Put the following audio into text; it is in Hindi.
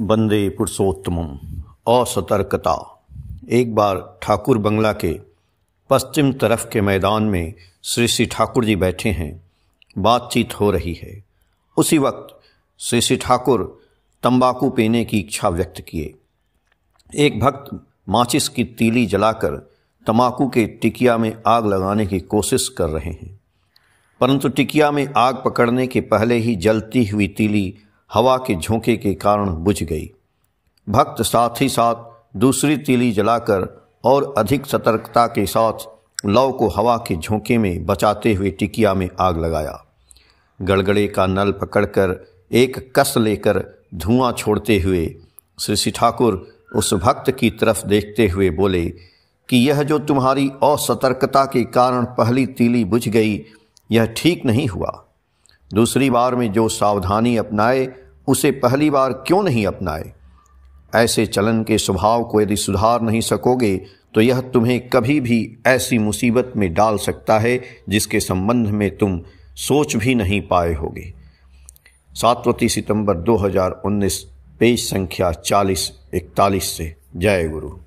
बंदे पुरुषोत्तम असतर्कता एक बार ठाकुर बंगला के पश्चिम तरफ के मैदान में श्री श्री ठाकुर जी बैठे हैं बातचीत हो रही है उसी वक्त श्री श्री ठाकुर तंबाकू पीने की इच्छा व्यक्त किए एक भक्त माचिस की तीली जलाकर तंबाकू के टिकिया में आग लगाने की कोशिश कर रहे हैं परंतु टिकिया में आग पकड़ने के पहले ही जलती हुई तीली हवा के झोंके के कारण बुझ गई भक्त साथ ही साथ दूसरी तीली जलाकर और अधिक सतर्कता के साथ लव को हवा के झोंके में बचाते हुए टिकिया में आग लगाया गड़गड़े का नल पकड़कर एक कस लेकर धुआं छोड़ते हुए श्री श्री ठाकुर उस भक्त की तरफ देखते हुए बोले कि यह जो तुम्हारी असतर्कता के कारण पहली तीली बुझ गई यह ठीक नहीं हुआ दूसरी बार में जो सावधानी अपनाए उसे पहली बार क्यों नहीं अपनाए ऐसे चलन के स्वभाव को यदि सुधार नहीं सकोगे तो यह तुम्हें कभी भी ऐसी मुसीबत में डाल सकता है जिसके संबंध में तुम सोच भी नहीं पाए होगे सातवती सितंबर 2019 पेज संख्या 40 41 से जय गुरु